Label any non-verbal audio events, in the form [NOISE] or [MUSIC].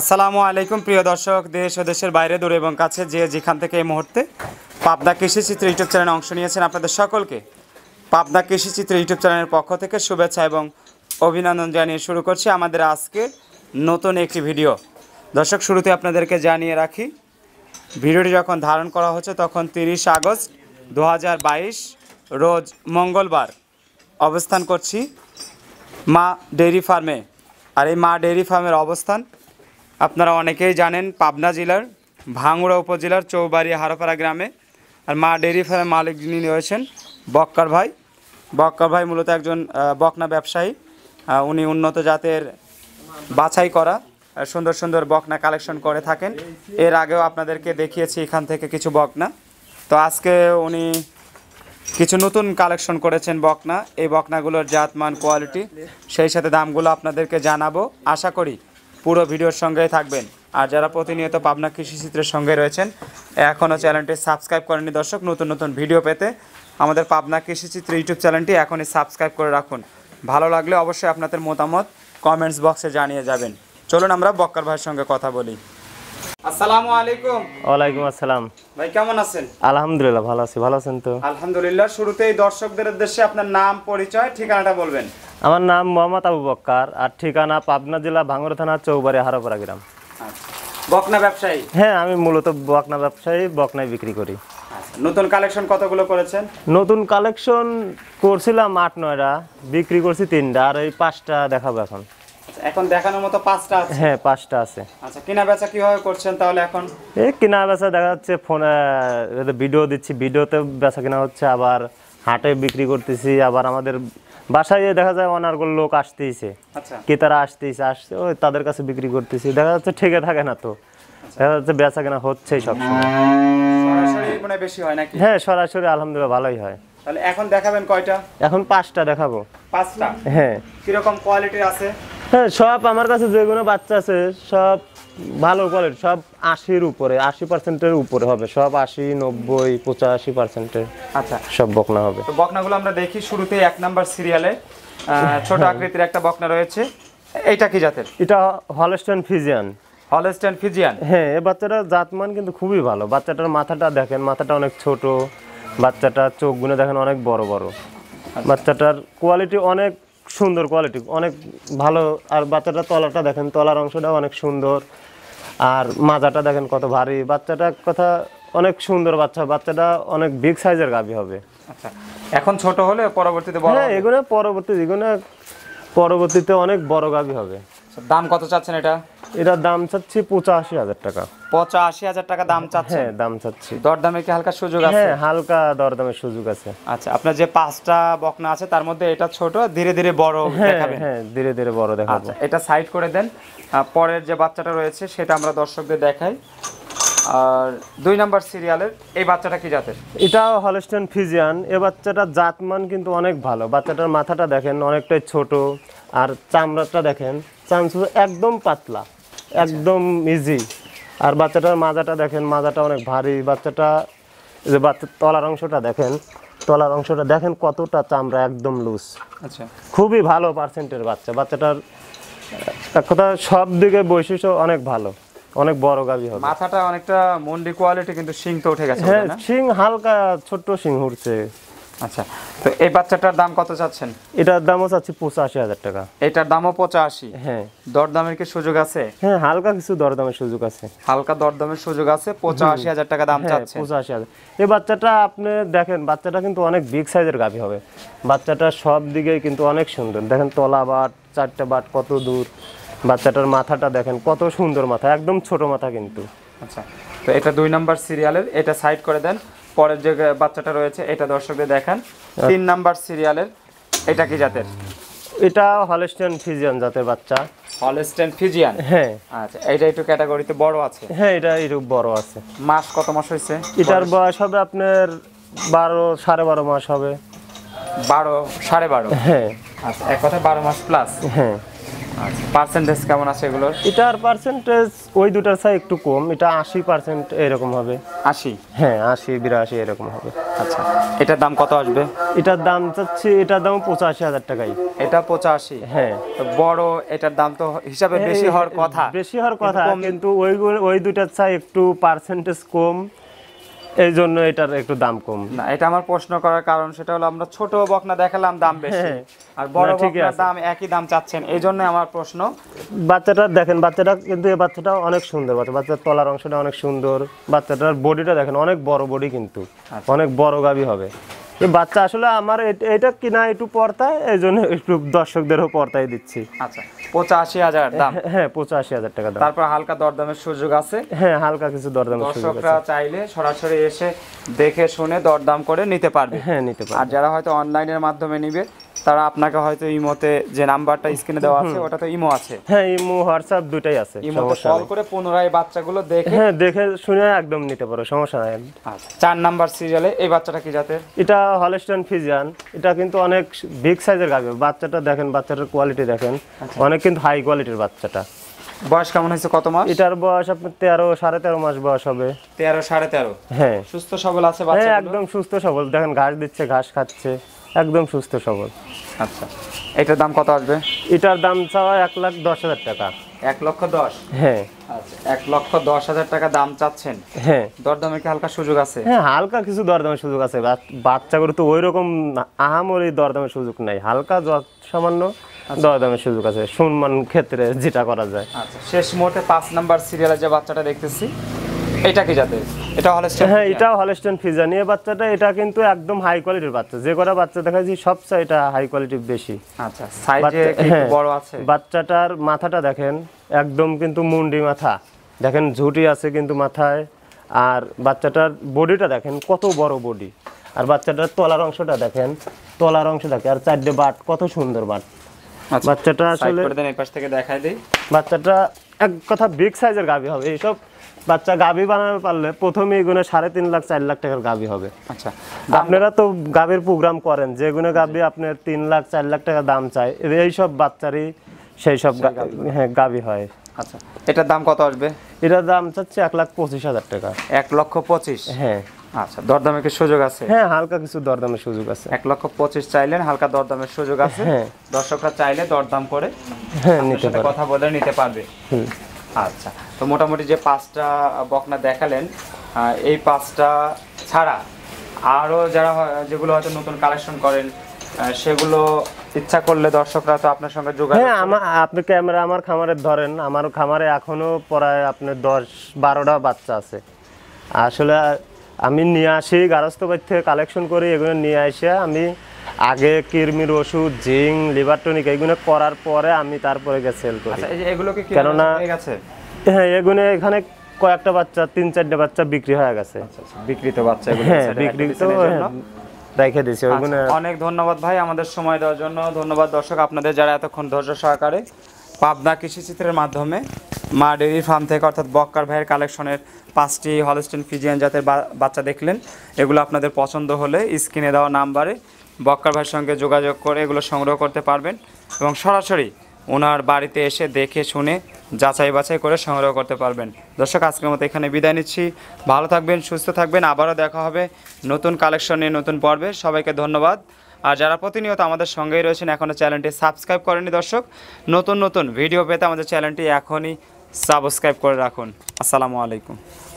আসসালামু আলাইকুম প্রিয় দর্শক দেশ ও দেশের বাইরে দূরে এবং কাছে যে যেখান থেকে এই মুহূর্তে পাবনা কৃষিচিত্র ইউটিউব চ্যানেলে অংশ নিয়েছেন আপনাদের সকলকে পাবনা কৃষিচিত্র ইউটিউব চ্যানেলের পক্ষ থেকে শুভেচ্ছা এবং অভিনন্দন জানিয়ে শুরু করছি আমাদের আজকে নতুন একটি ভিডিও দর্শক শুরুতে আপনাদেরকে জানিয়ে রাখি ভিডিওটি যখন ধারণ করা হচ্ছে তখন তিরিশ আগস্ট দু রোজ মঙ্গলবার অবস্থান করছি মা ডেইরি ফার্মে আর এই মা ডেরি ফার্মের অবস্থান আপনারা অনেকেই জানেন পাবনা জেলার ভাঙ্গুড়া উপজেলার চৌবাড়ি হারপাড়া গ্রামে আর মা ডেরি ফার্মের মালিক যিনি রয়েছেন বক্কার ভাই বক্কার ভাই মূলত একজন বকনা ব্যবসায়ী উনি উন্নত জাতের বাছাই করা সুন্দর সুন্দর বকনা কালেকশন করে থাকেন এর আগেও আপনাদেরকে দেখিয়েছি এখান থেকে কিছু বকনা তো আজকে উনি কিছু নতুন কালেকশন করেছেন বকনা এই বকনাগুলোর জাতমান কোয়ালিটি সেই সাথে দামগুলো আপনাদেরকে জানাবো আশা করি পুরো ভিডিওর সঙ্গে থাকবেন আর যারা প্রতিনিয়ত পাবনা কৃষিচিত্রের সঙ্গে রয়েছেন এখনও চ্যানেলটি সাবস্ক্রাইব করেনি দর্শক নতুন নতুন ভিডিও পেতে আমাদের পাবনা কৃষিচিত্র ইউটিউব চ্যানেলটি এখনই সাবস্ক্রাইব করে রাখুন ভালো লাগলে অবশ্যই আপনাদের মতামত কমেন্টস বক্সে জানিয়ে যাবেন চলুন আমরা বক্কর ভাইয়ের সঙ্গে কথা বলি আসসালামু আলাইকুম ওয়ালাইকুম আসসালাম ভাই কেমন আছেন আলহামদুলিল্লাহ ভালো আছি ভালো আছেন তো আলহামদুলিল্লাহ শুরুতেই দর্শকদের উদ্দেশ্যে আপনার নাম পরিচয় ঠিকানাটা বলবেন আমার নাম মোহাম্মদ আবু বক্কার আর ঠিকানা পাবনা জেলা ভাঙর থানা চৌবাড়ি হারাপাড়া গ্রাম আচ্ছা। বকনা ব্যবসায়ী হ্যাঁ আমি মূলত বকনা ব্যবসায়ী বকনায় বিক্রি করি আচ্ছা, নতুন কালেকশন কতগুলো করেছেন নতুন কালেকশন করছিলাম আট নয়টা বিক্রি করছি তিনটা আর এই পাঁচটা দেখাবো এখন আচ্ছা, এখন দেখানোর মতো পাঁচটা আছে হ্যাঁ পাঁচটা আছে আচ্ছা কেনা বেচা কিভাবে করছেন তাহলে এখন এই কেনা বেচা দেখা যাচ্ছে ফোনে ভিডিও দিচ্ছি ভিডিওতে বেচা কেনা হচ্ছে আবার হাটে বিক্রি করতেছি আবার আমাদের বাসায় দেখা যায় অনার্গল লোক আসতেছে আচ্ছা। ক্রেতারা আসতেছে আসছে ওই তাদের কাছে বিক্রি করতেছে দেখা যাচ্ছে ঠেকে থাকে না তো আচ্ছা। দেখা যাচ্ছে বেচা কেনা হচ্ছে সবসময় মানে হ্যাঁ সরাসরি আলহামদুলিল্লাহ ভালোই হয় এখন দেখাবেন কয়টা এখন পাঁচটা দেখাবো পাঁচটা হ্যাঁ কিরকম কোয়ালিটি আছে হ্যাঁ সব আমার কাছে যে কোনো বাচ্চা আছে সব ভালো কোয়ালিটি সব আশির উপরে আশি পার্সেন্টের উপরে হবে সব আশি নব্বই পঁচাশি পার্সেন্টের আচ্ছা সব বকনা হবে তো বকনাগুলো আমরা দেখি শুরুতে এক নাম্বার সিরিয়ালে ছোট হ্যাঁ। আকৃতির একটা বকনা রয়েছে এটা কি জাতের এটা হলস্টেন ফিজিয়ান হলস্টেন ফিজিয়ান হ্যাঁ এ বাচ্চাটার জাতমান কিন্তু খুবই ভালো বাচ্চাটার মাথাটা দেখেন মাথাটা অনেক ছোট বাচ্চাটার চোখগুলো দেখেন অনেক বড় বড় আচ্ছা। বাচ্চাটার কোয়ালিটি অনেক সুন্দর কোয়ালিটি অনেক ভালো আর বাচ্চাটা তলাটা দেখেন তলার অংশটাও অনেক সুন্দর আর মাজাটা দেখেন কত ভারী বাচ্চাটা কথা অনেক সুন্দর বাচ্চা বাচ্চাটা অনেক বিগ সাইজের গাভি হবে আচ্ছা, এখন ছোট হলে পরবর্তীতে বড় হ্যাঁ এগুলো পরবর্তী এগুলো পরবর্তীতে অনেক বড় গাভি হবে দাম কত চাচ্ছেন এটা এটার দাম চাচ্ছি পঁচাশি হাজার টাকা পঁচাশি হাজার টাকা দাম চাচ্ছে হ্যাঁ দাম চাচ্ছি দরদামে কি হালকা সুযোগ আছে হ্যাঁ, হালকা দরদামের সুযোগ আছে আচ্ছা আপনার যে পাঁচটা বকনা আছে তার মধ্যে এটা ছোট ধীরে ধীরে বড় হ্যাঁ, দেখাবেন হ্যাঁ ধীরে ধীরে বড় দেখাবো আচ্ছা এটা সাইড করে দেন পরের যে বাচ্চাটা রয়েছে সেটা আমরা দর্শকদের দেখাই আর দুই নাম্বার সিরিয়ালের এই বাচ্চাটা কি জাতের এটা হলস্টেন ফিজিয়ান এ বাচ্চাটা জাতমান কিন্তু অনেক ভালো বাচ্চাটার মাথাটা দেখেন অনেকটাই ছোট আর চামড়াটা দেখেন চামচুর একদম পাতলা আচ্ছা। একদম ইজি আর বাচ্চাটার মাজাটা দেখেন মাজাটা অনেক ভারী বাচ্চাটা যে বাচ্চার তলার অংশটা দেখেন তলার অংশটা দেখেন কতটা চামড়া একদম লুজ আচ্ছা খুবই ভালো পার্সেন্টের বাচ্চা বাচ্চাটার এক কথা সব দিকে বৈশিষ্ট্য অনেক ভালো অনেক বড় গাবি হবে মাথাটা অনেকটা মন্ডি কোয়ালিটি কিন্তু শিং তো উঠে গেছে হ্যাঁ শিং হালকা ছোট্ট শিং উঠছে আচ্ছা তো এই বাচ্চাটার দাম কত চাচ্ছেন এটার দামও চাচ্ছি পঁচাশি হাজার টাকা এটার দামও পঁচাশি হ্যাঁ দরদামের কি সুযোগ আছে হ্যাঁ হালকা কিছু দরদামের সুযোগ আছে হালকা দরদামের সুযোগ আছে পঁচাশি হাজার টাকা দাম হ্যাঁ, চাচ্ছে পঁচাশি হাজার এই বাচ্চাটা আপনি দেখেন বাচ্চাটা কিন্তু অনেক বিগ সাইজের গাভী হবে বাচ্চাটা সব দিকে কিন্তু অনেক সুন্দর দেখেন তলা বাট চারটা বাট কত দূর বাচ্চাটার মাথাটা দেখেন কত সুন্দর মাথা একদম ছোট মাথা কিন্তু আচ্ছা তো এটা দুই নাম্বার সিরিয়ালের এটা সাইড করে দেন পরের যে বাচ্চাটা রয়েছে এটা দর্শকদের দেখান আচ্ছা। তিন নাম্বার সিরিয়ালের এটা কি জাতের এটা হলেস্টেন ফিজিয়ান জাতের বাচ্চা হলস্টেন ফিজিয়ান হ্যাঁ আচ্ছা এটা একটু ক্যাটাগরিতে বড় আছে হ্যাঁ এটা একটু বড় আছে মাস কত মাস হয়েছে এটার বয়স হবে আপনার বারো সাড়ে বারো মাস হবে বারো সাড়ে বারো হ্যাঁ আচ্ছা এক কথা বারো মাস প্লাস হ্যাঁ পার্সেন্টেজ আচ্ছা, কেমন আছে এগুলোর এটার পার্সেন্টেজ ওই দুটার চাই একটু কম এটা আশি পার্সেন্ট এরকম হবে আশি হ্যাঁ আশি বিরাশি এরকম হবে আচ্ছা এটার দাম কত আসবে এটার দাম চাচ্ছি এটার দাম পঁচাশি হাজার টাকাই এটা পঁচাশি হ্যাঁ বড় এটার দাম তো হিসাবে হ্যাঁ, বেশি হওয়ার কথা বেশি হওয়ার কথা কিন্তু ওই ওই দুটার চাই একটু পার্সেন্টেজ কম এই জন্য এটার একটু দাম কম না এটা আমার প্রশ্ন করার কারণ সেটা হলো আমরা ছোট বকনা দেখালাম দাম [LAUGHS] বেশি হ্যাঁ। আর বড় বকনার দাম একই দাম চাচ্ছেন এই জন্য আমার প্রশ্ন বাচ্চাটা দেখেন বাচ্চাটা কিন্তু এই বাচ্চাটা অনেক সুন্দর বাচ্চা বাচ্চার তলার অংশটা অনেক সুন্দর বাচ্চাটার বডিটা দেখেন অনেক বড় বডি কিন্তু আচ্ছা। অনেক বড় গাবি হবে বাচ্চা আসলে আমার এটা কিনা একটু পর্তায় এই জন্য একটু দর্শকদেরও পর্তায় দিচ্ছি আচ্ছা পঁচাশি হাজার দাম হ্যাঁ, হ্যাঁ পঁচাশি হাজার টাকা তারপর হালকা দরদামের সুযোগ আছে হ্যাঁ হালকা কিছু দরদাম দর্শকরা চাইলে সরাসরি এসে দেখে শুনে দরদাম করে নিতে পারবে হ্যাঁ নিতে পারবে আর যারা হয়তো অনলাইনের মাধ্যমে নিবে তারা আপনাকে হয়তো ইমোতে যে নাম্বারটা স্ক্রিনে দেওয়া আছে ওটা তো ইমো আছে হ্যাঁ ইমো হোয়াটসঅ্যাপ দুটাই আছে ইমোতে কল করে পুনরায় বাচ্চাগুলো দেখে হ্যাঁ দেখে শুনে একদম নিতে পারো সমস্যা নাই আচ্ছা চার নাম্বার সিরিয়ালে এই বাচ্চাটা কি জাতের এটা হলস্টন ফিজিয়ান এটা কিন্তু অনেক বিগ সাইজের গাবে বাচ্চাটা দেখেন বাচ্চাটার কোয়ালিটি দেখেন আচ্ছা। অনেক কিন্তু হাই কোয়ালিটির বাচ্চাটা বয়স কেমন হয়েছে কত মাস এটার বয়স আপনার তেরো সাড়ে তেরো মাস বয়স হবে তেরো সাড়ে তেরো হ্যাঁ সুস্থ সবল আছে হ্যাঁ একদম সুস্থ সবল দেখেন ঘাস দিচ্ছে ঘাস খাচ্ছে একদম সুস্থ সবল আচ্ছা এটার দাম কত আসবে এটার দাম চাওয়া এক লাখ দশ হাজার টাকা এক লক্ষ দশ হ্যাঁ আচ্ছা, এক লক্ষ দশ হাজার টাকা দাম চাচ্ছেন হ্যাঁ দরদামে কি হালকা সুযোগ আছে হ্যাঁ হালকা কিছু দরদামের সুযোগ আছে বাচ্চাগুলো তো ওই রকম আহামরি দরদামের সুযোগ নাই হালকা সামান্য আচ্ছা। দরদামের সুযোগ আছে সম্মান ক্ষেত্রে যেটা করা যায় আচ্ছা শেষ মুহূর্তে পাঁচ নাম্বার সিরিয়ালে যে বাচ্চাটা দেখতেছি এটা কি জাতের এটা হ্যাঁ এটাও এই বাচ্চাটা এটা কিন্তু একদম হাই কোয়ালিটির বাচ্চা যে বাচ্চা সবচেয়ে এটা হাই কোয়ালিটির বেশি আচ্ছা সাইজে একটু হ্যাঁ, বড় আছে বাচ্চাটার মাথাটা দেখেন একদম কিন্তু মুন্ডি মাথা দেখেন ঝুটি আছে কিন্তু মাথায় আর বাচ্চাটার বডিটা দেখেন কত বড় বডি আর বাচ্চাটার তলার অংশটা দেখেন তলার অংশ দেখে আর চারটে বাট কত সুন্দর বাট আচ্ছা, বাচ্চাটা আসলে বাচ্চাটা এক কথা বিগ সাইজের গাভী হবে এইসব বাচ্চা গাভি বানাতে পারলে প্রথমে এগুলো সাড়ে তিন লাখ চার লাখ টাকার গাভি হবে আচ্ছা আপনারা তো গাভির প্রোগ্রাম করেন যেগুলো গাভি আপনার তিন লাখ চার লাখ টাকা দাম চাই এই সব বাচ্চারই সেই সব হ্যাঁ গাভি হয় আচ্ছা এটার দাম কত আসবে এটার দাম চাচ্ছে এক লাখ পঁচিশ হাজার টাকা এক লক্ষ পঁচিশ হ্যাঁ আচ্ছা দরদামের কি সুযোগ আছে হ্যাঁ হালকা কিছু দরদামের সুযোগ আছে এক লক্ষ পঁচিশ চাইলেন হালকা দরদামের সুযোগ আছে হ্যাঁ। দর্শকরা চাইলে দরদাম করে হ্যাঁ নিতে কথা বলে নিতে পারবে হুম আচ্ছা তো মোটামুটি যে পাঁচটা বকনা দেখালেন এই পাঁচটা ছাড়া আরও যারা যেগুলো হয়তো নতুন কালেকশন করেন সেগুলো ইচ্ছা করলে দর্শকরা তো আপনার সঙ্গে যোগাযোগ হ্যাঁ আমার আপনি ক্যামেরা আমার খামারে ধরেন আমার খামারে এখনও প্রায় আপনার দশ বারোটা বাচ্চা আছে আসলে আমি নিয়ে আসি গারস্থ থেকে কালেকশন করি এগুলো নিয়ে আসে আমি আগে কিরমির ওষুধ জিঙ্ক লিভার টনিক এগুলো করার পরে আমি তারপরে গিয়ে সেল করি আচ্ছা, কেননা হ্যাঁ এগুলো এখানে কয়েকটা বাচ্চা তিন চারটা বাচ্চা বিক্রি হয়ে গেছে আচ্ছা, আচ্ছা, বিক্রিত বাচ্চা হ্যাঁ, হ্যাঁ রেখে ওইগুলো অনেক ধন্যবাদ ভাই আমাদের সময় দেওয়ার জন্য ধন্যবাদ দর্শক আপনাদের যারা এতক্ষণ ধৈর্য সহকারে পাবনা কৃষি চিত্রের মাধ্যমে মা ডেরি ফার্ম থেকে অর্থাৎ বক্কার ভাইয়ের কালেকশনের পাঁচটি হলস্টেন ফিজিয়ান জাতের বাচ্চা দেখলেন এগুলো আপনাদের পছন্দ হলে স্ক্রিনে দেওয়া নাম্বারে বক্কার ভাইয়ের সঙ্গে যোগাযোগ করে এগুলো সংগ্রহ করতে পারবেন এবং সরাসরি ওনার বাড়িতে এসে দেখে শুনে যাচাই বাছাই করে সংগ্রহ করতে পারবেন দর্শক আজকের মতো এখানে বিদায় নিচ্ছি ভালো থাকবেন সুস্থ থাকবেন আবারও দেখা হবে নতুন কালেকশন নিয়ে নতুন পর্বে সবাইকে ধন্যবাদ আর যারা প্রতিনিয়ত আমাদের সঙ্গেই রয়েছেন এখনও চ্যানেলটি সাবস্ক্রাইব করেনি দর্শক নতুন নতুন ভিডিও পেতে আমাদের চ্যানেলটি এখনই সাবস্ক্রাইব করে রাখুন আসসালামু আলাইকুম